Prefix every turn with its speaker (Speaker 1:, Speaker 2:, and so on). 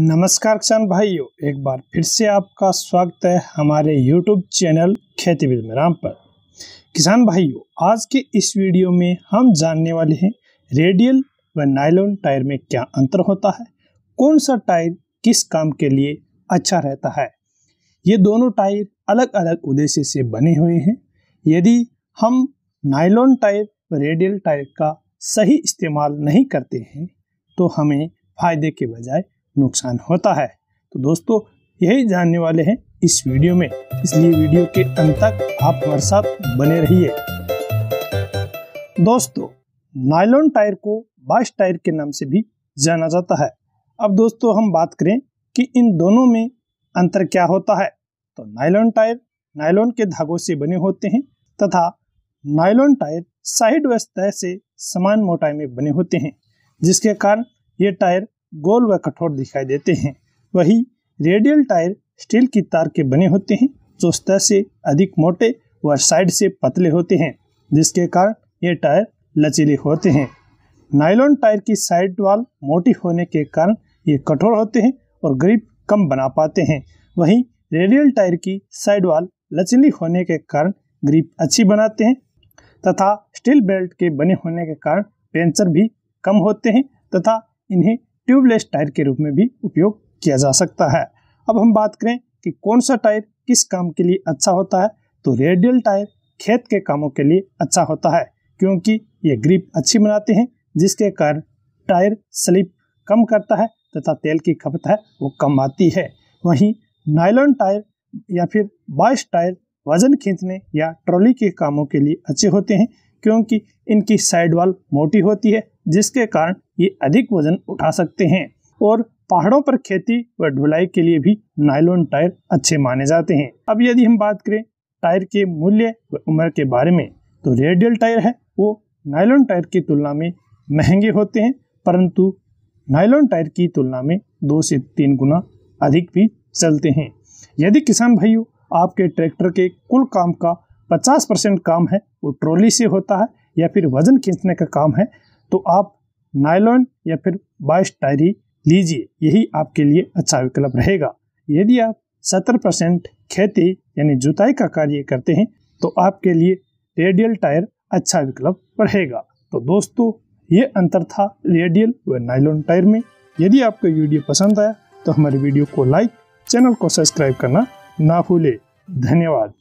Speaker 1: नमस्कार किसान भाइयों एक बार फिर से आपका स्वागत है हमारे YouTube चैनल खेती विद राम पर किसान भाइयों आज के इस वीडियो में हम जानने वाले हैं रेडियल व नायलोन टायर में क्या अंतर होता है कौन सा टायर किस काम के लिए अच्छा रहता है ये दोनों टायर अलग अलग उद्देश्य से बने हुए हैं यदि हम नायलॉन टायर व रेडियल टायर का सही इस्तेमाल नहीं करते हैं तो हमें फायदे के बजाय नुकसान होता है तो दोस्तों यही जानने वाले हैं इस वीडियो में इसलिए वीडियो के अंत तक आप हमारे साथ बने रहिए दोस्तों नायलॉन टायर को बाश टायर के नाम से भी जाना जाता है अब दोस्तों हम बात करें कि इन दोनों में अंतर क्या होता है तो नायलॉन टायर नायलॉन के धागों से बने होते हैं तथा नायलॉन टायर साइड व से समान मोटाई में बने होते हैं जिसके कारण ये टायर गोल व कठोर दिखाई देते हैं वही रेडियल टायर स्टील की तार के बने होते हैं जो सतह से अधिक मोटे व साइड से पतले होते हैं जिसके कारण ये टायर लचीले होते हैं नायलॉन टायर की साइड वाल मोटी होने के कारण ये कठोर होते हैं और ग्रिप कम बना पाते हैं वहीं रेडियल टायर की साइड वाल लचीली होने के कारण ग्रिप अच्छी बनाते हैं तथा स्टील बेल्ट के बने होने के कारण पेंचर भी कम होते हैं तथा इन्हें ट्यूबलेस टायर के रूप में भी उपयोग किया जा सकता है अब हम बात करें कि कौन सा टायर किस काम के लिए अच्छा होता है तो रेडियल टायर खेत के कामों के लिए अच्छा होता है क्योंकि ये ग्रिप अच्छी बनाते हैं जिसके कारण टायर स्लिप कम करता है तथा तेल की खपत है वो कम आती है वहीं नायलॉन टायर या फिर बाइस टायर वजन खींचने या ट्रॉली के कामों के लिए अच्छे होते हैं क्योंकि इनकी साइड वाल मोटी होती है जिसके कारण ये अधिक वजन उठा सकते हैं और पहाड़ों पर खेती व ढुलाई के लिए भी नायलोन टायर अच्छे माने जाते हैं अब यदि हम बात करें टायर के मूल्य व उम्र के बारे में तो रेडियल टायर है वो नायलॉन टायर की तुलना में महंगे होते हैं परंतु नायलॉन टायर की तुलना में दो से तीन गुना अधिक भी चलते हैं यदि किसान भाइयों आपके ट्रैक्टर के कुल काम का पचास परसेंट काम है वो ट्रॉली से होता है या फिर वजन खींचने का काम है तो आप नायलॉन या फिर बाइस टायरी लीजिए यही आपके लिए अच्छा विकल्प रहेगा यदि आप सत्तर परसेंट खेती यानी जुताई का कार्य करते हैं तो आपके लिए रेडियल टायर अच्छा विकल्प रहेगा तो दोस्तों ये अंतर था रेडियल व नाइलॉन टायर में यदि आपको वीडियो पसंद आया तो हमारे वीडियो को लाइक चैनल को सब्सक्राइब करना ना भूले धन्यवाद